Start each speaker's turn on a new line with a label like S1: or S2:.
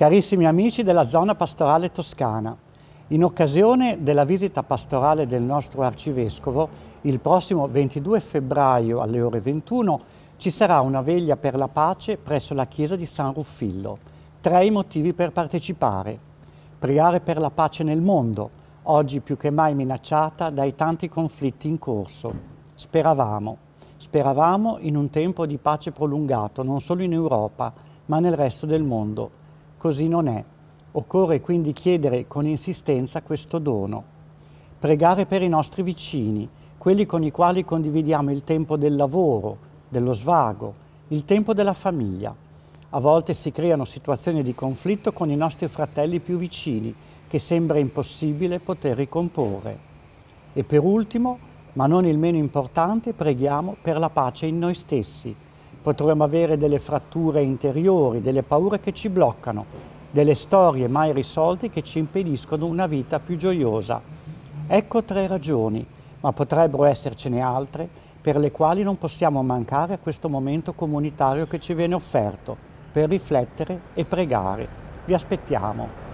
S1: Carissimi amici della zona pastorale toscana, in occasione della visita pastorale del nostro arcivescovo, il prossimo 22 febbraio alle ore 21 ci sarà una veglia per la pace presso la chiesa di San Ruffillo. Tre i motivi per partecipare. Pregare per la pace nel mondo, oggi più che mai minacciata dai tanti conflitti in corso. Speravamo, speravamo in un tempo di pace prolungato, non solo in Europa, ma nel resto del mondo Così non è. Occorre quindi chiedere con insistenza questo dono. Pregare per i nostri vicini, quelli con i quali condividiamo il tempo del lavoro, dello svago, il tempo della famiglia. A volte si creano situazioni di conflitto con i nostri fratelli più vicini che sembra impossibile poter ricomporre. E per ultimo, ma non il meno importante, preghiamo per la pace in noi stessi potremmo avere delle fratture interiori, delle paure che ci bloccano, delle storie mai risolte che ci impediscono una vita più gioiosa. Ecco tre ragioni, ma potrebbero essercene altre, per le quali non possiamo mancare a questo momento comunitario che ci viene offerto, per riflettere e pregare. Vi aspettiamo.